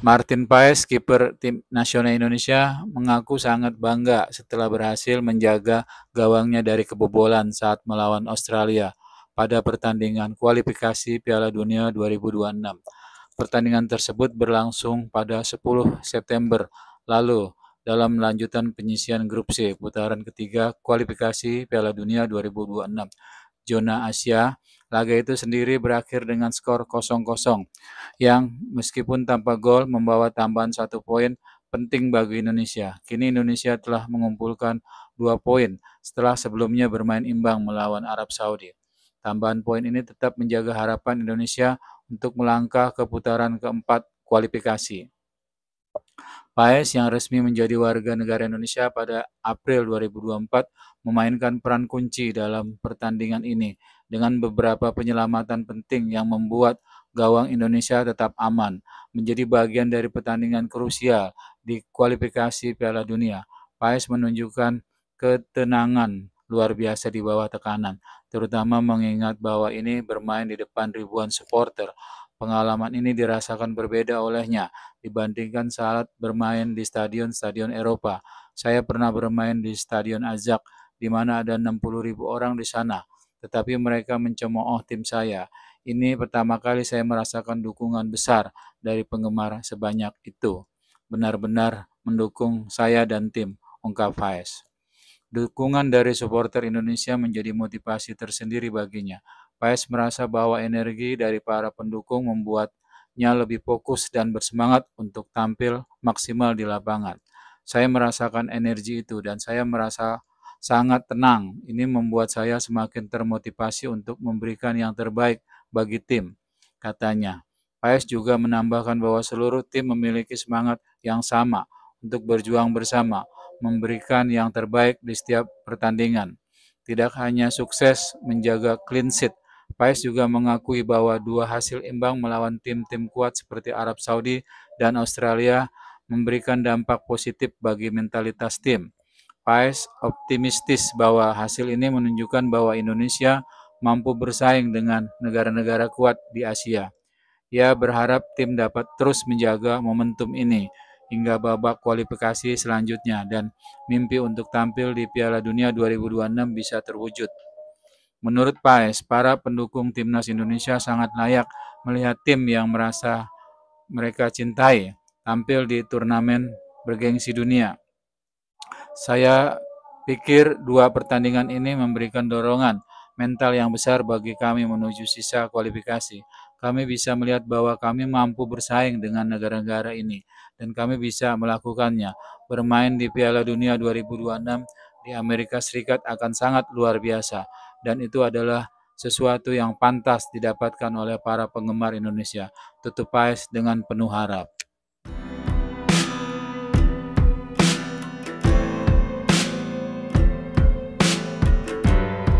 Martin Paes, kiper tim nasional Indonesia, mengaku sangat bangga setelah berhasil menjaga gawangnya dari kebobolan saat melawan Australia pada pertandingan kualifikasi Piala Dunia 2026. Pertandingan tersebut berlangsung pada 10 September lalu dalam lanjutan penyisian grup C putaran ketiga kualifikasi Piala Dunia 2026 zona Asia. Laga itu sendiri berakhir dengan skor 0-0 yang meskipun tanpa gol membawa tambahan satu poin penting bagi Indonesia. Kini Indonesia telah mengumpulkan dua poin setelah sebelumnya bermain imbang melawan Arab Saudi. Tambahan poin ini tetap menjaga harapan Indonesia untuk melangkah ke putaran keempat kualifikasi. Paes yang resmi menjadi warga negara Indonesia pada April 2024 memainkan peran kunci dalam pertandingan ini dengan beberapa penyelamatan penting yang membuat gawang Indonesia tetap aman, menjadi bagian dari pertandingan krusial di kualifikasi Piala Dunia. Paes menunjukkan ketenangan luar biasa di bawah tekanan, terutama mengingat bahwa ini bermain di depan ribuan supporter. Pengalaman ini dirasakan berbeda olehnya dibandingkan saat bermain di stadion-stadion Eropa. Saya pernah bermain di Stadion Azak, di mana ada 60 ribu orang di sana. Tetapi mereka mencemooh tim saya. Ini pertama kali saya merasakan dukungan besar dari penggemar sebanyak itu. Benar-benar mendukung saya dan tim, ungkap Faiz. Dukungan dari supporter Indonesia menjadi motivasi tersendiri baginya. Paes merasa bahwa energi dari para pendukung membuatnya lebih fokus dan bersemangat untuk tampil maksimal di lapangan. Saya merasakan energi itu dan saya merasa sangat tenang. Ini membuat saya semakin termotivasi untuk memberikan yang terbaik bagi tim, katanya. Paes juga menambahkan bahwa seluruh tim memiliki semangat yang sama untuk berjuang bersama, memberikan yang terbaik di setiap pertandingan. Tidak hanya sukses menjaga clean sheet, Pais juga mengakui bahwa dua hasil imbang melawan tim-tim kuat seperti Arab Saudi dan Australia memberikan dampak positif bagi mentalitas tim. Pais optimistis bahwa hasil ini menunjukkan bahwa Indonesia mampu bersaing dengan negara-negara kuat di Asia. Ia berharap tim dapat terus menjaga momentum ini hingga babak kualifikasi selanjutnya dan mimpi untuk tampil di Piala Dunia 2026 bisa terwujud. Menurut Paes, para pendukung timnas Indonesia sangat layak melihat tim yang merasa mereka cintai tampil di turnamen bergengsi dunia. Saya pikir dua pertandingan ini memberikan dorongan mental yang besar bagi kami menuju sisa kualifikasi kami bisa melihat bahwa kami mampu bersaing dengan negara-negara ini dan kami bisa melakukannya. Bermain di Piala Dunia 2026 di Amerika Serikat akan sangat luar biasa dan itu adalah sesuatu yang pantas didapatkan oleh para penggemar Indonesia. Tutup pais dengan penuh harap.